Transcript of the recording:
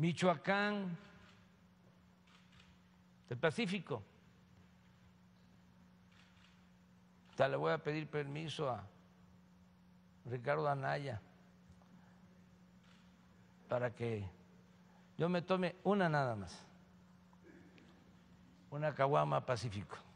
Michoacán, del Pacífico. le voy a pedir permiso a Ricardo Anaya para que yo me tome una nada más, una caguama Pacífico.